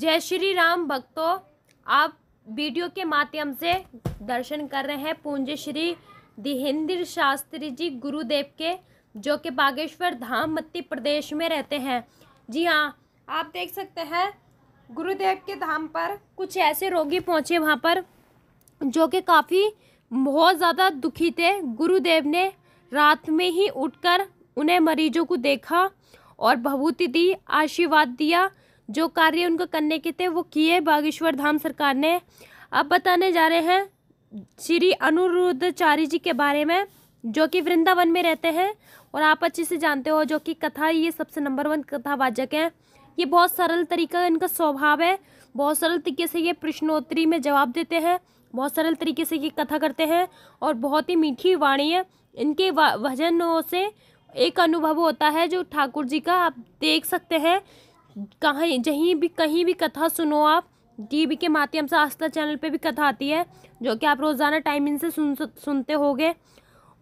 जय श्री राम भक्तों आप वीडियो के माध्यम से दर्शन कर रहे हैं पूंज श्री दिहेंद्र शास्त्री जी गुरुदेव के जो कि बागेश्वर धाम मध्य प्रदेश में रहते हैं जी हाँ आप देख सकते हैं गुरुदेव के धाम पर कुछ ऐसे रोगी पहुँचे वहाँ पर जो कि काफ़ी बहुत ज़्यादा दुखी थे गुरुदेव ने रात में ही उठकर उन्हें मरीजों को देखा और भभूति दी आशीर्वाद दिया जो कार्य उनको करने के थे वो किए बागेश्वर धाम सरकार ने अब बताने जा रहे हैं श्री अनुरुद्धाचारी जी के बारे में जो कि वृंदावन में रहते हैं और आप अच्छे से जानते हो जो कि कथा ये सबसे नंबर वन कथावाचक हैं ये बहुत सरल तरीका इनका स्वभाव है बहुत सरल तरीके से ये प्रश्नोत्तरी में जवाब देते हैं बहुत सरल तरीके से ये कथा करते हैं और बहुत ही मीठी वाणी है इनके वजनों से एक अनुभव होता है जो ठाकुर जी का आप देख सकते हैं कहीं जहीं भी कहीं भी कथा सुनो आप टीवी के माध्यम से आस्था चैनल पे भी कथा आती है जो कि आप रोज़ाना टाइम इनसे सुन सुनते होगे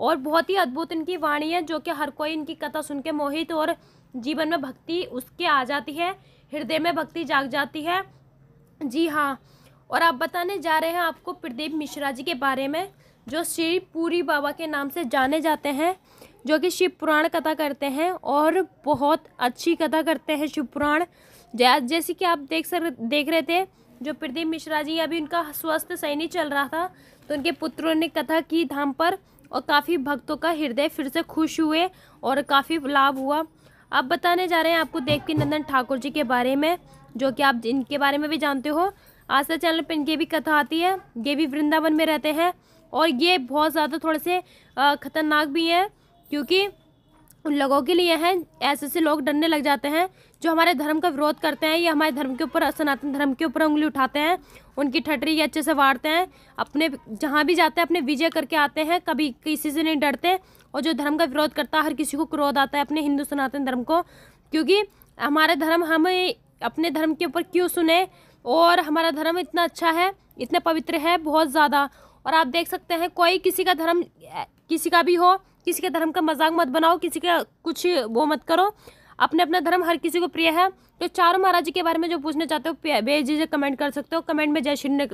और बहुत ही अद्भुत इनकी वाणी है जो कि हर कोई इनकी कथा सुन के मोहित और जीवन में भक्ति उसके आ जाती है हृदय में भक्ति जाग जाती है जी हाँ और आप बताने जा रहे हैं आपको प्रदीप मिश्रा जी के बारे में जो श्री पूरी बाबा के नाम से जाने जाते हैं जो कि शिव पुराण कथा करते हैं और बहुत अच्छी कथा करते हैं शिव पुराण जैसे कि आप देख सक देख रहे थे जो प्रदीप मिश्रा जी अभी उनका स्वस्थ सही नहीं चल रहा था तो उनके पुत्रों ने कथा की धाम पर और काफ़ी भक्तों का हृदय फिर से खुश हुए और काफ़ी लाभ हुआ अब बताने जा रहे हैं आपको देव नंदन ठाकुर जी के बारे में जो कि आप इनके बारे में भी जानते हो आस्था चैनल पर इनकी भी कथा आती है ये भी वृंदावन में रहते हैं और ये बहुत ज़्यादा थोड़े से ख़तरनाक भी हैं क्योंकि उन लोगों के लिए हैं ऐसे ऐसे लोग डरने लग जाते हैं जो हमारे धर्म का विरोध करते हैं या हमारे धर्म के ऊपर सनातन धर्म के ऊपर उंगली उठाते हैं उनकी ठटरी अच्छे से वारते हैं अपने जहाँ भी जाते हैं अपने विजय करके आते हैं कभी किसी से नहीं डरते और जो धर्म का विरोध करता है हर किसी को क्रोध आता है अपने हिंदू सनातन धर्म को क्योंकि हमारा धर्म हमें अपने धर्म के ऊपर क्यों सुने और हमारा धर्म इतना अच्छा है इतना पवित्र है बहुत ज़्यादा और आप देख सकते हैं कोई किसी का धर्म किसी का भी हो किसी के धर्म का मजाक मत बनाओ किसी का कुछ वो मत करो अपने अपना धर्म हर किसी को प्रिय है तो चारों महाराज जी के बारे में जो पूछना चाहते हो बेझिझक कमेंट कर सकते हो कमेंट में जय श्री